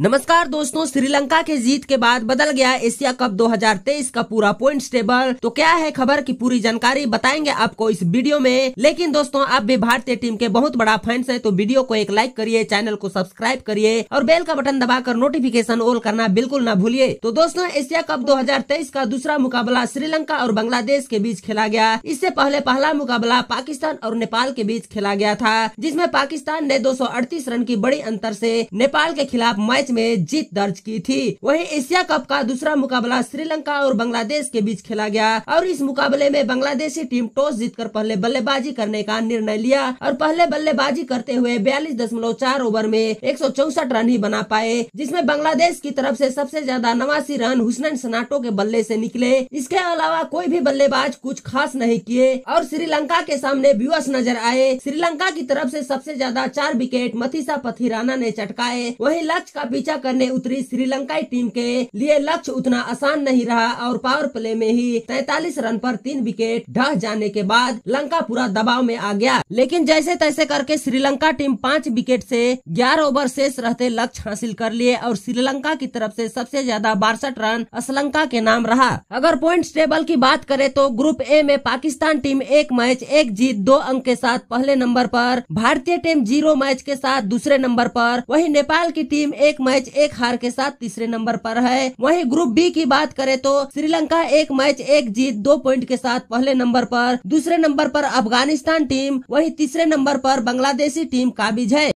नमस्कार दोस्तों श्रीलंका के जीत के बाद बदल गया एशिया कप 2023 का पूरा पॉइंट्स टेबल तो क्या है खबर की पूरी जानकारी बताएंगे आपको इस वीडियो में लेकिन दोस्तों आप भी भारतीय टीम के बहुत बड़ा फैंस हैं तो वीडियो को एक लाइक करिए चैनल को सब्सक्राइब करिए और बेल का बटन दबाकर नोटिफिकेशन ऑल करना बिल्कुल न भूलिए तो दोस्तों एशिया कप दो का दूसरा मुकाबला श्रीलंका और बांग्लादेश के बीच खेला गया इससे पहले पहला मुकाबला पाकिस्तान और नेपाल के बीच खेला गया था जिसमे पाकिस्तान ने दो रन की बड़ी अंतर ऐसी नेपाल के खिलाफ मैच मैच में जीत दर्ज की थी वहीं एशिया कप का दूसरा मुकाबला श्रीलंका और बांग्लादेश के बीच खेला गया और इस मुकाबले में बांग्लादेशी टीम टॉस जीतकर पहले बल्लेबाजी करने का निर्णय लिया और पहले बल्लेबाजी करते हुए बयालीस ओवर में एक रन ही बना पाए जिसमे बांग्लादेश की तरफ ऐसी सबसे ज्यादा नवासी रन हुसनैन सनाटो के बल्ले ऐसी निकले इसके अलावा कोई भी बल्लेबाज कुछ खास नहीं किए और श्रीलंका के सामने व्यूअर्स नजर आए श्रीलंका की तरफ से सबसे ज्यादा चार विकेट मथिसा पथिराना ने चटकाए वहीं लक्ष्य का पीछा करने उतरी श्रीलंकाई टीम के लिए लक्ष्य उतना आसान नहीं रहा और पावर प्ले में ही तैतालीस रन पर तीन विकेट ढह जाने के बाद लंका पूरा दबाव में आ गया लेकिन जैसे तैसे करके श्रीलंका टीम पाँच विकेट से ग्यारह ओवर शेष रहते लक्ष्य हासिल कर लिए और श्रीलंका की तरफ से सबसे ज्यादा बासठ रन श्रीलंका के नाम रहा अगर पॉइंट टेबल की बात करें तो ग्रुप ए में पाकिस्तान टीम एक मैच एक जीत दो अंक के साथ पहले नंबर पर भारतीय टीम जीरो मैच के साथ दूसरे नंबर पर वही नेपाल की टीम एक मैच एक हार के साथ तीसरे नंबर पर है वहीं ग्रुप बी की बात करें तो श्रीलंका एक मैच एक जीत दो पॉइंट के साथ पहले नंबर पर दूसरे नंबर पर अफगानिस्तान टीम वहीं तीसरे नंबर पर बांग्लादेशी टीम काबिज है